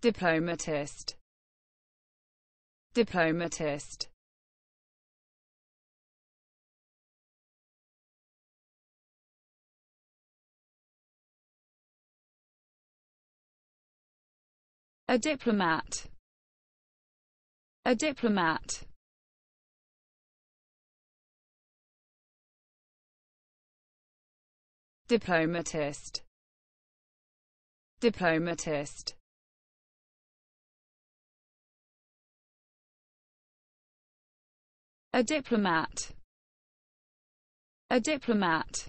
diplomatist diplomatist a diplomat a diplomat diplomatist diplomatist A diplomat. A diplomat.